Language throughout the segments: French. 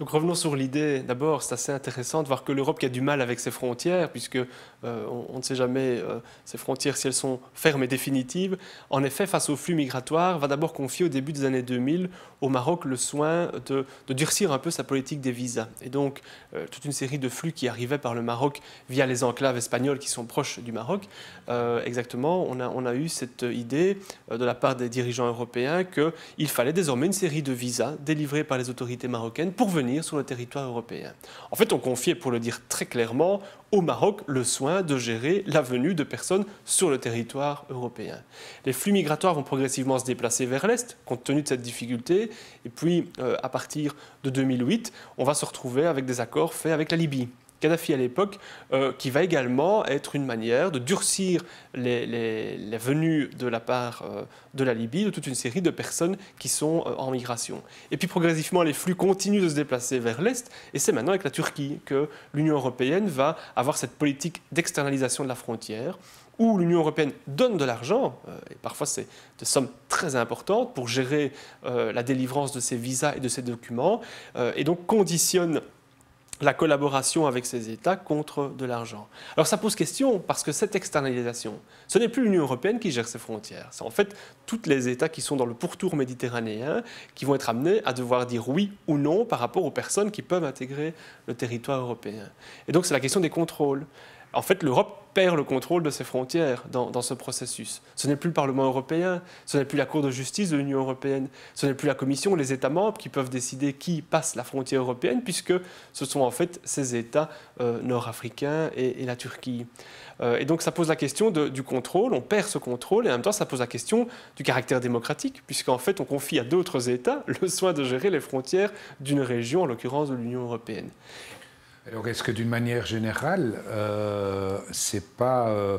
Donc revenons sur l'idée. D'abord, c'est assez intéressant de voir que l'Europe qui a du mal avec ses frontières, puisque euh, on, ne sait jamais ces euh, frontières si elles sont fermes et définitives. En effet, face aux flux migratoires, va d'abord confier au début des années 2000 au Maroc le soin de, durcir un peu sa politique des visas. Et donc euh, toute une série de flux qui arrivaient par le Maroc via les enclaves espagnoles qui sont proches du Maroc. exactement, on a, on a eu cette idée de la part des dirigeants européens qu'il fallait désormais une série de visas délivrés par les autorités marocaines pour venir sur le territoire européen. En fait, on confiait, pour le dire très clairement, au Maroc le soin de gérer la venue de personnes sur le territoire européen. Les flux migratoires vont progressivement se déplacer vers l'Est, compte tenu de cette difficulté. Et puis, euh, à partir de 2008, on va se retrouver avec des accords faits avec la Libye. Kadhafi à l'époque, euh, qui va également être une manière de durcir les, venues de la part euh, de la Libye de toute une série de personnes qui sont euh, en migration. Et puis progressivement, les flux continuent de se déplacer vers l'Est, et c'est maintenant avec la Turquie que l'Union européenne va avoir cette politique d'externalisation de la frontière où l'Union européenne donne de l'argent, et parfois c'est de sommes très importantes, pour gérer la délivrance de ces visas et de ces documents, et donc conditionne la collaboration avec ces États contre de l'argent. Alors ça pose question parce que cette externalisation, ce n'est plus l'Union européenne qui gère ses frontières, c'est en fait toutes les États qui sont dans le pourtour méditerranéen qui vont être amenés à devoir dire oui ou non par rapport aux personnes qui peuvent intégrer le territoire européen. Et donc c'est la question des contrôles. En fait, l'Europe perd le contrôle de ses frontières dans, ce processus. Ce n'est plus le Parlement européen, ce n'est plus la Cour de justice de l'Union européenne, ce n'est plus la Commission, les États membres qui peuvent décider qui passe la frontière européenne, puisque ce sont en fait ces États euh, nord-africains et, la Turquie. Euh, et donc ça pose la question du contrôle, on perd ce contrôle, et en même temps ça pose la question du caractère démocratique, puisqu'en fait on confie à d'autres États le soin de gérer les frontières d'une région, en l'occurrence de l'Union européenne. Alors est-ce que d'une manière générale, euh, ce n'est pas euh,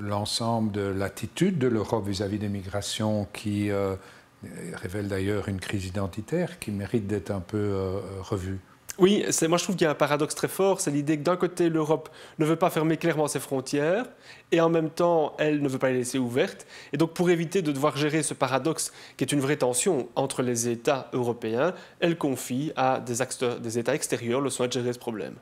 l'ensemble de l'attitude de l'Europe vis-à-vis des migrations qui euh, révèle d'ailleurs une crise identitaire qui mérite d'être un peu revue oui, c'est, moi je trouve qu'il y a un paradoxe très fort, c'est l'idée que d'un côté l'Europe ne veut pas fermer clairement ses frontières et en même temps elle ne veut pas les laisser ouvertes. Et donc pour éviter de devoir gérer ce paradoxe qui est une vraie tension entre les États européens, elle confie à des, des États extérieurs le soin de gérer ce problème.